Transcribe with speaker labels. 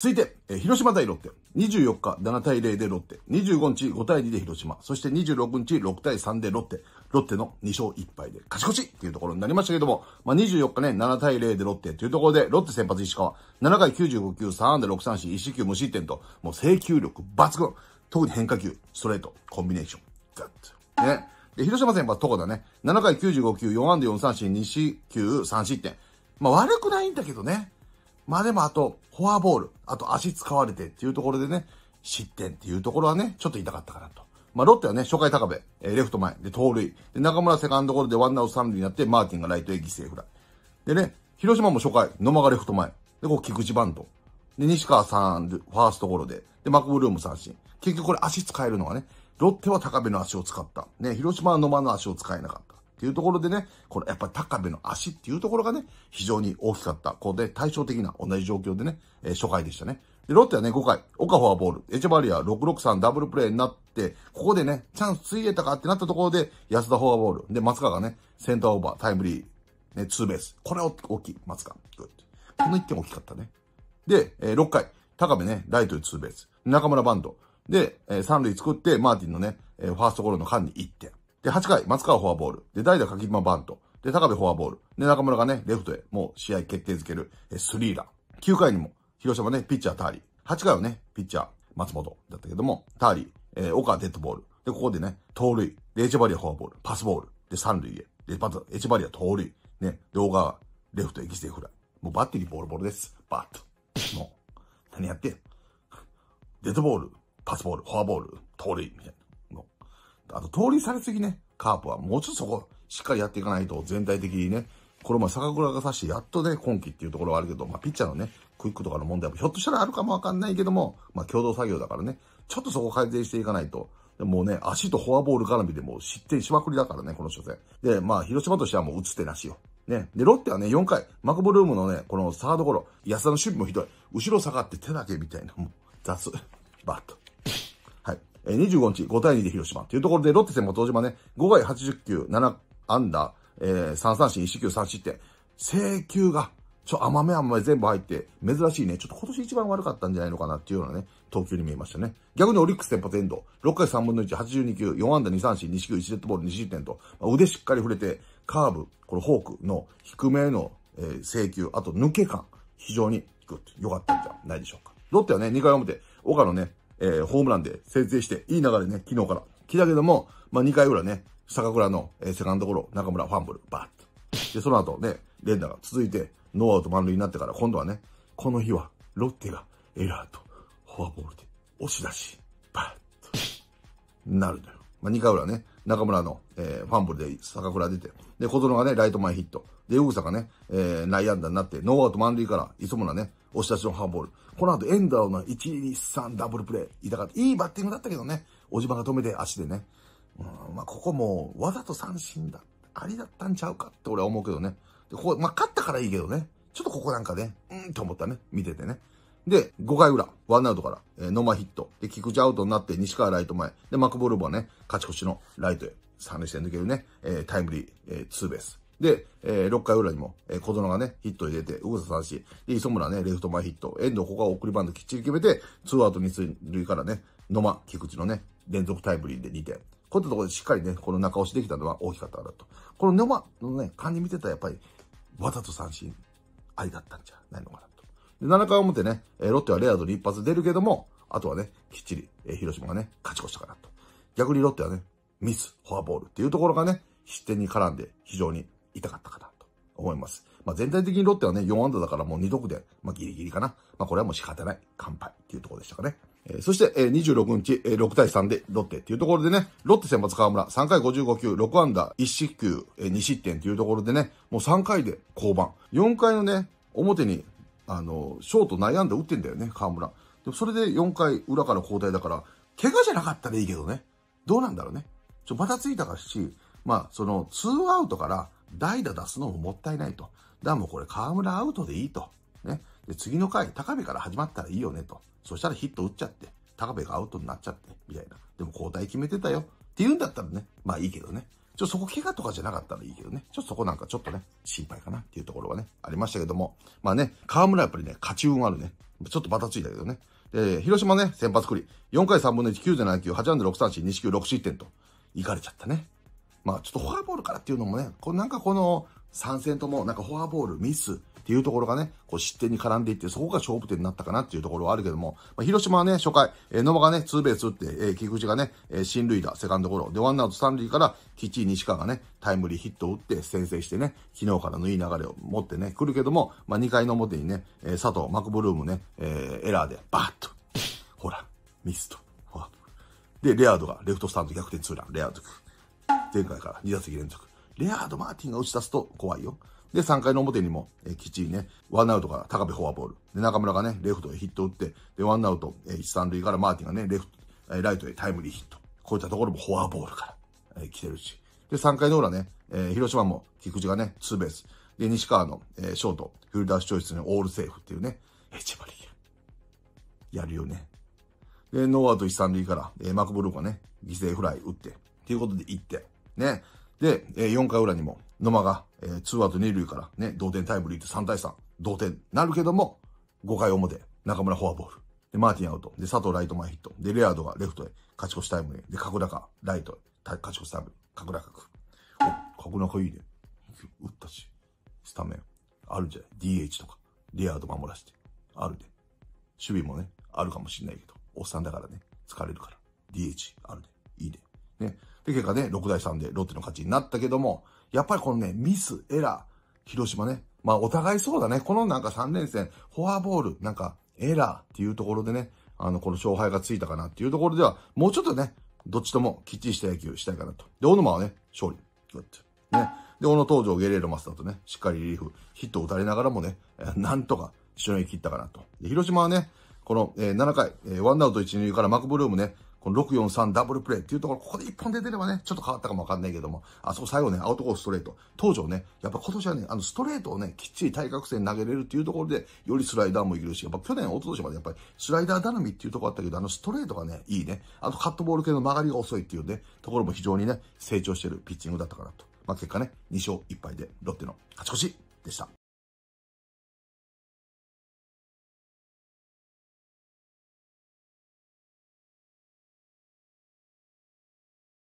Speaker 1: 続いて、え広島対ロッテ。24日7対0でロッテ。25日5対2で広島。そして26日6対3でロッテ。ロッテの2勝1敗で勝ち越しっていうところになりましたけども、まあ、24日ね、7対0でロッテというところで、ロッテ先発石川。7回95球、3安打6三振、1四球無失点と、もう制球力抜群。特に変化球、ストレート、コンビネーション。ガッと。ね。で、広島先発、とこだね。7回95球、4安打4三振、2四球3失点。まあ、悪くないんだけどね。まあでもあと、フォアボール、あと足使われてっていうところでね、失点っていうところはね、ちょっと痛かったかなと。まあ、ロッテはね、初回高部、えー、レフト前、で、盗塁。で、中村セカンドゴロでワンナウト三塁になって、マーティンがライトへ犠牲フライ。でね、広島も初回、野間がレフト前。で、こう、菊池バント。で、西川さん、ファーストゴロで。で、マクブルーム三振。結局これ足使えるのはね、ロッテは高部の足を使った。ね、広島は野間の足を使えなかった。っていうところでね、このやっぱり高部の足っていうところがね、非常に大きかった。ここで、対照的な同じ状況でね、えー、初回でしたね。で、ロッテはね、5回、岡フォアボール、エチェバリア663ダブルプレーになって、ここでね、チャンスついえたかってなったところで、安田フォアボール。で、松川がね、センターオーバー、タイムリー、ね、ツーベース。これ大きい、松川。この1点大きかったね。で、えー、6回、高部ね、ライトでツーベース。中村バンド。で、えー、3塁作って、マーティンのね、えー、ファーストゴロの間に1点。で、8回、松川フォアボール。で、代打柿島バント。で、高部フォアボール。で、中村がね、レフトへ、もう試合決定づける、え、スリーラン。9回にも、広島ね、ピッチャーターリー。8回はね、ピッチャー、松本だったけども、ターリー、えー、岡デッドボール。で、ここでね、盗塁。で、エチバリアフォアボール。パスボール。で、三塁へ。で、まず、エチバリア盗塁。ね、動画、レフトへ犠牲フライ。もうバッテリーボールボールです。バッと。もう、何やってんデッドボール、パスボール、フォアボール、盗塁、みたいな。あと、通りされすぎね。カープは。もうちょっとそこ、しっかりやっていかないと、全体的にね。これも坂倉がさして、やっとね、今季っていうところはあるけど、まあ、ピッチャーのね、クイックとかの問題もひょっとしたらあるかもわかんないけども、まあ、共同作業だからね、ちょっとそこ改善していかないと。もうね、足とフォアボール絡みでもう失点しまくりだからね、この初戦。で、まあ、広島としてはもう打つ手なしよ。ね。で、ロッテはね、4回、マクボルームのね、このサードゴロ、安田の守備もひどい。後ろ下がって手だけみたいな、もう、雑。バッと。え25日5対2で広島というところで、ロッテ戦も東島ね、5回80球、7安打、えー、3三振、1四球、3失点。請球が、ちょ、甘め甘め全部入って、珍しいね。ちょっと今年一番悪かったんじゃないのかなっていうようなね、投球に見えましたね。逆にオリックス先発エンド、6回3分の1、82球、4安打2三振、2四球、1デッドボール、2失点と、まあ、腕しっかり触れて、カーブ、このフォークの低めの、えー、請あと抜け感、非常に良かったんじゃないでしょうか。ロッテはね、2回表、岡野ね、えー、ホームランで先制して、いい流れね、昨日から。来たけども、まあ、2回ぐらいね、坂倉の、えー、セカンドゴロ、中村ファンブル、バッと。で、その後ね、連打が続いて、ノーアウト満塁になってから、今度はね、この日は、ロッテが、エラーと、フォアボールで、押し出し、バッと、なるのよ。まあ、2回裏ね、中村の、えー、ファンブルで坂倉出て、で、小園がね、ライト前ヒット。で、ヨグサがね、えー、内野安打になって、ノーアウト満塁から、磯村ね、押し出しのァンボール。この後、エンダーの1、2、3ダブルプレイ。痛かった。いいバッティングだったけどね。小島が止めて足でね。うん、まあ、ここも、わざと三振だ。ありだったんちゃうかって俺は思うけどね。で、ここ、まあ、勝ったからいいけどね。ちょっとここなんかね、うんと思ったね。見ててね。で、5回裏、ワンアウトから、えー、ノマヒット。で、菊池アウトになって、西川ライト前。で、マクボルボはね、勝ち越しのライトへ。三塁線抜けるね、えー、タイムリー、えー、ツーベース。で、えー、6回裏にも、えー、小園がね、ヒット入れて、うぐさ三振。で、磯村ね、レフト前ヒット。遠藤ここは送りバントきっちり決めて、ツーアウト2塁からね、野間、菊池のね、連続タイムリーで2点。こういったところでしっかりね、この中押しできたのは大きかったなと。この野間のね、感じ見てたらやっぱり、わざと三振、ありだったんじゃないのかなと。で、7回表ね、えー、ロッテはレアードに一発出るけども、あとはね、きっちり、えー、広島がね、勝ち越したかなと。逆にロッテはね、ミス、フォアボールっていうところがね、失点に絡んで非常に痛かったかなと思います。まあ、全体的にロッテはね、4安打だからもう2得点。まあ、ギリギリかな。まあ、これはもう仕方ない。乾杯っていうところでしたかね。えー、そして、えー、26日、えー、6対3でロッテっていうところでね、ロッテ先発河村、3回55球、6安打、1失球、えー、2失点っていうところでね、もう3回で降板。4回のね、表に、あの、ショート悩んで打ってんだよね、河村。でそれで4回裏から交代だから、怪我じゃなかったらいいけどね。どうなんだろうね。ちょ、またついたかし、まあ、その、ツーアウトから代打出すのももったいないと。だからもうこれ河村アウトでいいと。ね。で、次の回、高部から始まったらいいよねと。そしたらヒット打っちゃって、高部がアウトになっちゃって、みたいな。でも交代決めてたよ。って言うんだったらね、まあいいけどね。ちょ、そこ怪我とかじゃなかったらいいけどね。ちょ、そこなんかちょっとね、心配かなっていうところはね、ありましたけども。まあね、河村やっぱりね、勝ち運あるね。ちょっとバタついたけどね。で、広島ね、先発クリ。4回3分の1、9 7球、8安打6三振、2四球6失点と。いかれちゃったね。まあちょっとフォアボールからっていうのもね、こなんかこの3戦ともなんかフォアボール、ミスっていうところがね、こう失点に絡んでいって、そこが勝負点になったかなっていうところはあるけども、まあ、広島はね、初回、えー、野間がね、ツーベース打って、えー、菊池がね、えー、新塁打、セカンドゴロ、で、ワンアウト三塁から、吉井西川がね、タイムリーヒットを打って先制してね、昨日からのいい流れを持ってね、来るけども、まあ2回の表にね、えー、佐藤、マクブルームね、えー、エラーで、バーッと、ほら、ミスと、で、レアードがレフトスタンド逆転ツーラン、レアード。前回から2打席連続。レアード・マーティンが打ち出すと怖いよ。で、3回の表にも、えー、きっちりね、ワンアウトから高部フォアボール。で、中村がね、レフトへヒットを打って、で、ワンアウト、えー、1、3塁からマーティンがね、レフト、えー、ライトへタイムリーヒット。こういったところもフォアボールから、えー、来てるし。で、3回の裏ね、えー、広島も菊池がね、ツーベース。で、西川の、えー、ショート、フィルダーショイスのオールセーフっていうね、え、千バリーやるよね。で、ノーアウト1、3塁から、えー、マクブルーがね、犠牲フライ打って、ということでって、ね。で、えー、4回裏にも、野間が、えー、2アウト2塁から、ね、同点タイムリーって3対3、同点なるけども、5回表、中村フォアボール。で、マーティンアウト。で、佐藤ライト前ヒット。で、レアードがレフトへ、勝ち越しタイムリー。で、角高、ライトへ、勝ち越しタイムリー。角高く。お、角高いいね。打ったし、スタメン。あるじゃん。DH とか、レアード守らせて。あるで。守備もね、あるかもしんないけど、おっさんだからね、疲れるから。DH、あるで。いいで。ね。で、結果ね、6対3でロッテの勝ちになったけども、やっぱりこのね、ミス、エラー、広島ね。まあ、お互いそうだね。このなんか3連戦、フォアボール、なんか、エラーっていうところでね、あの、この勝敗がついたかなっていうところでは、もうちょっとね、どっちともきっちりした野球したいかなと。で、小沼はね、勝利。グッね。で、小野東條、ゲレーロマスターとね、しっかりリリーフ、ヒットを打たれながらもね、なんとか一緒に切ったかなと。で、広島はね、この、えー、7回、えー、ワンアウト1、2からマクブルームね、この643ダブルプレーっていうところ、ここで1本出てればね、ちょっと変わったかもわかんないけども、あそこ最後ね、アウトコースストレート。時はね、やっぱ今年はね、あのストレートをね、きっちり対角線投げれるっていうところで、よりスライダーもいけるし、やっぱ去年、一昨年までやっぱりスライダー頼みっていうところあったけど、あのストレートがね、いいね。あとカットボール系の曲がりが遅いっていうね、ところも非常にね、成長してるピッチングだったかなと。まあ結果ね、2勝1敗でロッテの勝ち越しでした。